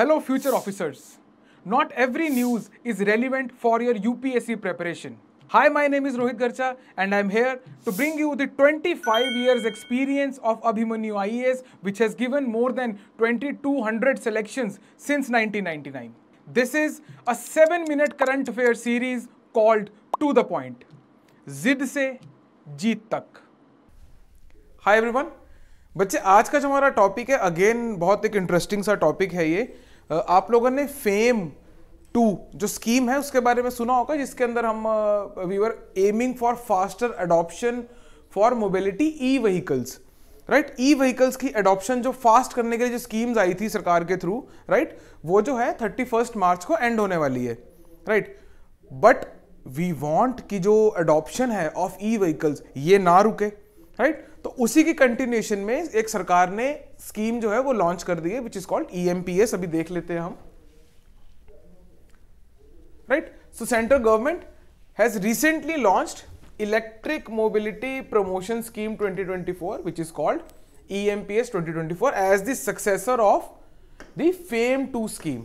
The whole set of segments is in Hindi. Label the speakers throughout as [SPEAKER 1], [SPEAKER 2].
[SPEAKER 1] Hello future officers not every news is relevant for your UPSC preparation hi my name is Rohit Garcha and I am here to bring you the twenty five years experience of Abhimanyu I S which has given more than twenty two hundred selection since nineteen ninety nine this is a seven minute current affair series called to the point जिद से जीत तक हाई एवरी वन बच्चे आज का जो हमारा टॉपिक है अगेन बहुत एक इंटरेस्टिंग सा टॉपिक है ये आप लोगों ने फेम टू जो स्कीम है उसके बारे में सुना होगा जिसके अंदर हम we were aiming for faster adoption for mobility E vehicles right E vehicles की अडॉप्शन जो फास्ट करने के लिए जो स्कीम्स आई थी सरकार के थ्रू राइट right? वो जो है थर्टी फर्स्ट मार्च को एंड होने वाली है राइट बट वी वॉन्ट की जो अडॉप्शन है ऑफ ई व्हीकल्स ये ना रुके राइट right? तो उसी की कंटिन्यूशन में एक सरकार ने स्कीम जो है वो लॉन्च कर दी है विच इज कॉल्ड ईएमपीएस अभी देख लेते हैं हम right so central government has recently launched electric mobility promotion scheme 2024 which is called E M P twenty four as the successor of the FAME two scheme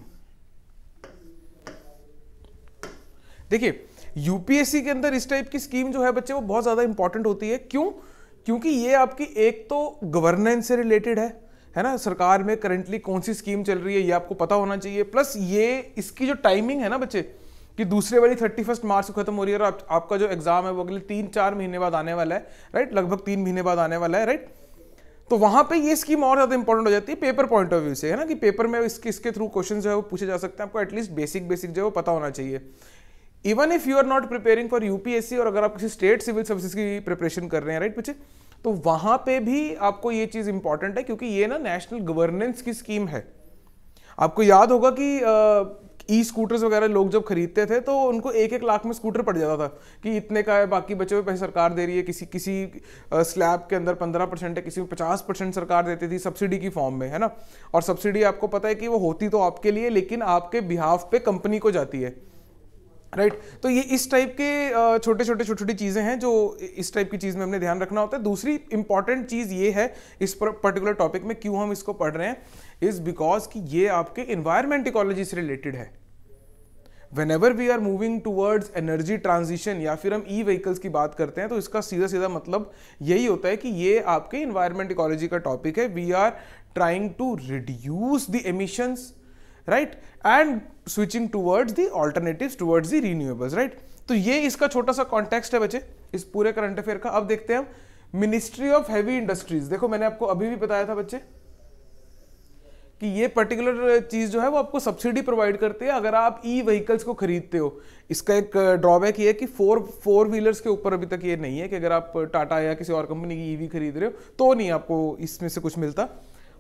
[SPEAKER 1] देखिए यूपीएससी के अंदर इस टाइप की स्कीम जो है बच्चे वो बहुत ज्यादा इंपॉर्टेंट होती है क्यों क्योंकि ये आपकी एक तो गवर्नेंस से रिलेटेड है है ना सरकार में करंटली कौन सी स्कीम चल रही है ये आपको पता होना चाहिए प्लस ये इसकी जो टाइमिंग है ना बच्चे कि दूसरे वाली थर्टी फर्स्ट मार्च को खत्म हो रही है और आप, आपका जो एग्जाम है वो अगले तीन चार महीने बाद आने वाला है राइट लगभग तीन महीने बाद आने वाला है राइट तो वहां पे ये स्कीम और ज्यादा इंपॉर्टेंट हो जाती है पेपर पॉइंट ऑफ व्यू से है ना कि पेपर में इसके इसके थ्रू क्वेश्चन जो है वो पूछे जा सकते हैं आपको एटलीस्ट बेसिक बेसिक जो है वो पता होना चाहिए even if you are not preparing for UPSC और अगर आप किसी स्टेट सिविल सर्विस की प्रिपरेशन कर रहे हैं राइट पीछे तो वहां पे भी आपको ये चीज इंपॉर्टेंट है क्योंकि ये ना नेशनल गवर्नेंस की स्कीम है आपको याद होगा कि ई स्कूटर्स वगैरह लोग जब खरीदते थे तो उनको एक एक लाख में स्कूटर पड़ जाता था कि इतने का है बाकी बचे हुए पैसे सरकार दे रही है किसी किसी स्लैब के अंदर पंद्रह परसेंट है किसी में पचास परसेंट सरकार देती थी सब्सिडी की फॉर्म में है ना और सब्सिडी आपको पता है कि वो होती तो आपके लिए लेकिन आपके बिहाफ पे कंपनी को जाती है राइट right? तो ये इस टाइप के छोटे छोटे छोटी छोटी चीज़ें हैं जो इस टाइप की चीज़ में हमने ध्यान रखना होता है दूसरी इंपॉर्टेंट चीज़ ये है इस पर पर्टिकुलर टॉपिक में क्यों हम इसको पढ़ रहे हैं इज़ बिकॉज कि ये आपके इन्वायरमेंट इकोलॉजी से रिलेटेड है whenever we are moving towards energy transition या फिर हम ई व्हीकल्स की बात करते हैं तो इसका सीधा सीधा मतलब यही होता है कि ये आपके इन्वायरमेंट इकोलॉजी का टॉपिक है we are trying to reduce the emissions right and switching towards the alternative towards the renewables right तो ये इसका छोटा सा कॉन्टेक्स्ट है बच्चे इस पूरे करंट अफेयर का अब देखते हैं हम मिनिस्ट्री ऑफ हैवी इंडस्ट्रीज देखो मैंने आपको अभी भी बताया था बच्चे कि ये पर्टिकुलर चीज़ जो है वो आपको सब्सिडी प्रोवाइड करती है अगर आप ई व्हीकल्स को खरीदते हो इसका एक ड्रॉबैक ये है कि फोर फोर व्हीलर्स के ऊपर अभी तक ये नहीं है कि अगर आप टाटा या किसी और कंपनी की ईवी e खरीद रहे हो तो नहीं आपको इसमें से कुछ मिलता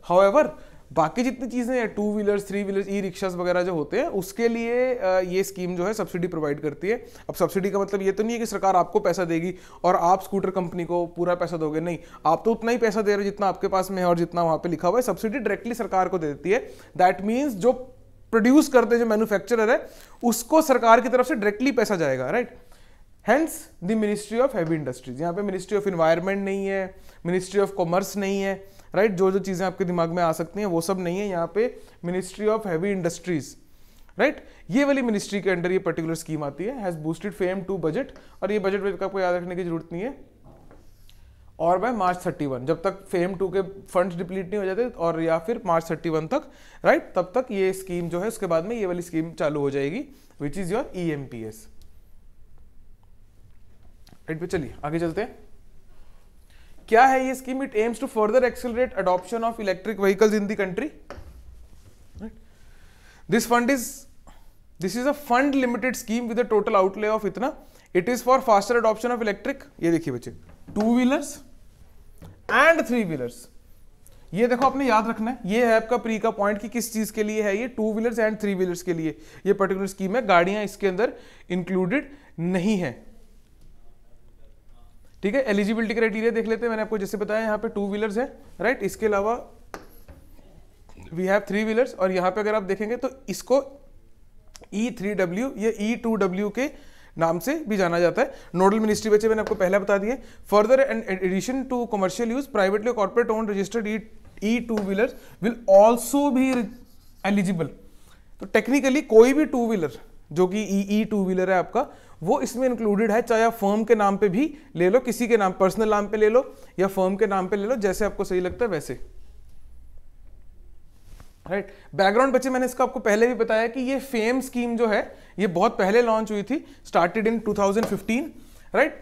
[SPEAKER 1] हाउ बाकी जितनी चीज़ें हैं two wheelers three wheelers E rickshaw वगैरह जो होते हैं उसके लिए ये स्कीम जो है सब्सिडी प्रोवाइड करती है अब सब्सिडी का मतलब ये तो नहीं है कि सरकार आपको पैसा देगी और आप स्कूटर कंपनी को पूरा पैसा दोगे नहीं आप तो उतना ही पैसा दे रहे हो जितना आपके पास में है और जितना वहाँ पर लिखा हुआ है सब्सिडी डायरेक्टली सरकार को दे देती है दैट मीन्स जो प्रोड्यूस करते जो मैन्युफैक्चरर है उसको सरकार की तरफ से डायरेक्टली पैसा जाएगा right hence the ministry of heavy industries यहाँ पे मिनिस्ट्री ऑफ इन्वायरमेंट नहीं है मिनिस्ट्री ऑफ कॉमर्स नहीं है राइट जो जो चीज़ें आपके दिमाग में आ सकती हैं वो सब नहीं है यहाँ पे ministry of heavy industries right ये वाली मिनिस्ट्री के अंडर ये पर्टिकुलर स्कीम आती है has boosted FAME two budget और ये बजट वेट आपको याद रखने की जरूरत नहीं है और बाय मार्च 31 जब तक फेम टू के फंड्स डिप्लीट नहीं हो जाते और या फिर मार्च 31 तक राइट तब तक ये स्कीम जो है उसके बाद में ये वाली स्कीम चालू हो जाएगी which is your E M P S right चलिए आगे चलते हैं क्या है ये scheme it aims to further accelerate adoption of electric vehicles in the country this fund is this is a fund limited scheme with total outlay of इतना it is for faster adoption of electric ये देखिए बच्चे two wheelers and three wheelers ये देखो आपने याद रखना है ये है आपका प्री का पॉइंट कि किस चीज के लिए है ये two wheelers and three wheelers के लिए ये पर्टिकुलर स्कीम है गाड़ियां इसके अंदर इंक्लूडेड नहीं है ठीक है एलिजिबिलिटी क्राइटेरिया देख लेते हैं मैंने आपको जैसे बताया यहाँ पे टू व्हीलर्स है राइट इसके अलावा वी हैव थ्री व्हीलर्स और यहाँ पे अगर आप देखेंगे तो इसको ई थ्री डब्ल्यू या ई टू डब्ल्यू के नाम से भी जाना जाता है नोडल मिनिस्ट्री बच्चे मैंने आपको पहला बता दिए further and addition to commercial use privately corporate own registered E E two wheelers will also भी एलिजिबल तो टेक्निकली कोई भी टू व्हीलर जो कि ई ई टू व्हीलर है आपका वो इसमें इंक्लूडेड है चाहे आप फर्म के नाम पे भी ले लो किसी के नाम पर्सनल नाम पे ले लो या फर्म के नाम पे ले लो जैसे आपको सही लगता है वैसे राइट बैकग्राउंड बच्चे मैंने इसका आपको पहले भी बताया कि ये फेम स्कीम जो है ये बहुत पहले लॉन्च हुई थी स्टार्टेड इन 2015 राइट right?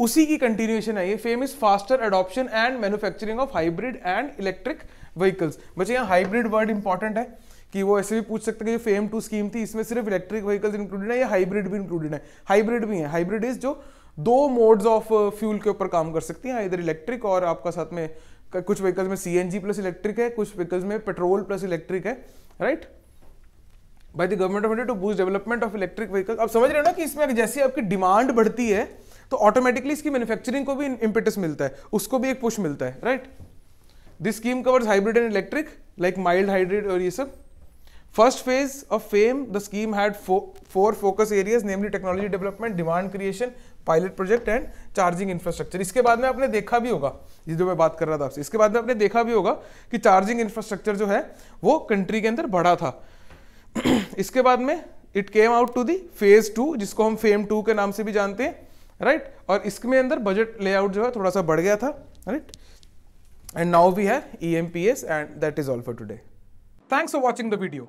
[SPEAKER 1] उसी की कंटिन्यूएशन है ये FAME is faster adoption and manufacturing of hybrid and electric vehicles बच्चे यहाँ हाइब्रिड वर्ड इंपॉर्टेंट है कि वो ऐसे भी पूछ सकते हैं कि फेम टू स्कीम थी इसमें सिर्फ इलेक्ट्रिक व्हीकल्स इंक्लूडेड है या हाइब्रिड भी इंक्लूडेड है हाइब्रिड भी है हाइब्रिड इज जो दो मोड्स ऑफ फ्यूल के ऊपर काम कर सकती हैं इधर इलेक्ट्रिक और आपका साथ में कुछ व्हीकल्स में सी प्लस इलेक्ट्रिक है कुछ व्हीकल्स में पेट्रोल प्लस इलेक्ट्रिक है right by the government of India to boost development of electric vehicle आप समझ रहे हो ना कि इसमें जैसे आपकी डिमांड बढ़ती है तो ऑटोमेटिकली इसकी मैन्युफैक्चरिंग को भी इंपेटस मिलता है उसको भी एक पुश मिलता है right this scheme covers hybrid and electric like mild hybrid और ये सब First phase of FAME, the scheme had four, four focus areas, namely technology development, demand creation, pilot project and charging infrastructure. इसके बाद में आपने देखा भी होगा ये जो मैं बात कर रहा था आपसे इसके बाद में आपने देखा भी होगा कि charging infrastructure जो है वो country के अंदर बढ़ा था इसके बाद में it came out to the phase two जिसको हम FAME टू के नाम से भी जानते हैं राइट right? और इसमें अंदर बजट लेआउट जो है थोड़ा सा बढ़ गया था right and now we have E M P S and that is all for today thanks for watching the video